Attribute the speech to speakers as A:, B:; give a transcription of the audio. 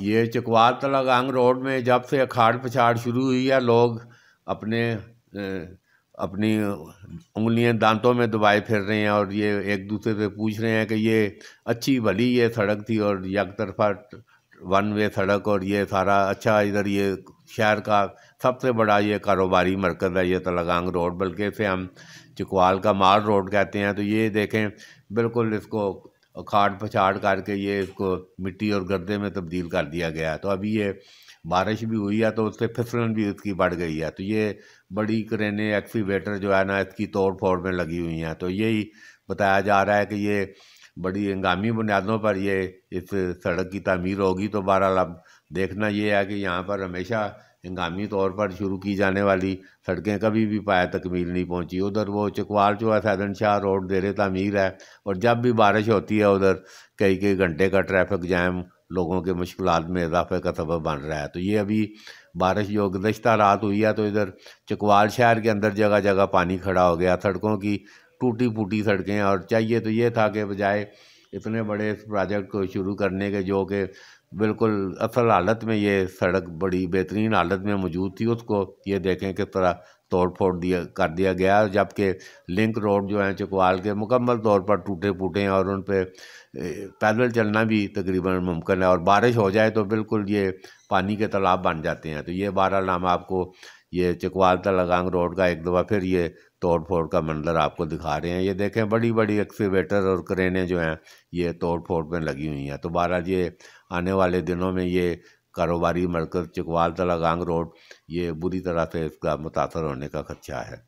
A: ये चकवाल तलागांग रोड में जब से अखाड़ पछाड़ शुरू हुई है लोग अपने अपनी उंगलियां दांतों में दबाए फिर रहे हैं और ये एक दूसरे से पूछ रहे हैं कि ये अच्छी भली ये सड़क थी और यक तरफा वन वे सड़क और ये सारा अच्छा इधर ये शहर का सबसे बड़ा ये कारोबारी मरकज़ है ये तलागांग रोड बल्कि से हम चकवाल का माल रोड कहते हैं तो ये देखें बिल्कुल इसको और खाट पछाड़ करके ये इसको मिट्टी और गर्दे में तब्दील कर दिया गया तो अभी ये बारिश भी हुई है तो उससे फिसलन भी इसकी बढ़ गई है तो ये बड़ी करेने एक्सीवेटर जो है ना इसकी तोड़ फोड़ में लगी हुई हैं तो यही बताया जा रहा है कि ये बड़ी हंगामी बुनियादों पर ये इस सड़क की तमीर होगी तो बहरहाल अब देखना ये है कि यहाँ पर हमेशा हंगामी तौर पर शुरू की जाने वाली सड़कें कभी भी पाया तकमील नहीं पहुंची उधर वो चकवाल जो है सैदन शाह रोड देर तमीर है और जब भी बारिश होती है उधर कई कई घंटे का ट्रैफिक जैम लोगों के मुश्किल में इजाफे का सबब बन रहा है तो ये अभी बारिश जो गुजशत रात हुई है तो इधर चकवाल शहर के अंदर जगह जगह पानी खड़ा हो गया सड़कों की टूटी फूटी सड़कें और चाहिए तो ये था कि बजाय इतने बड़े इस प्रोजेक्ट को शुरू करने के जो कि बिल्कुल असल हालत में ये सड़क बड़ी बेहतरीन हालत में मौजूद थी उसको ये देखें किस तरह तोड़ फोड़ दिया कर दिया गया जबकि लिंक रोड जो हैं चकवाल के मुकम्मल तौर पर टूटे फूटे हैं और उन पर पैदल चलना भी तकरीबन मुमकिन है और बारिश हो जाए तो बिल्कुल ये पानी के तालाब बन जाते हैं तो ये बारह नाम आपको ये चकवालता लगांग रोड का एक दफ़ा फिर ये तोड़ फोड़ का मंडल आपको दिखा रहे हैं ये देखें बड़ी बड़ी एक्सीवेटर और करेने जो हैं ये तोड़ फोड़ में लगी हुई हैं तो बहरहाल ये आने वाले दिनों में ये कारोबारी मरकज़ चकवाल तलागांग रोड ये बुरी तरह से इसका मुतासर होने का खदशा है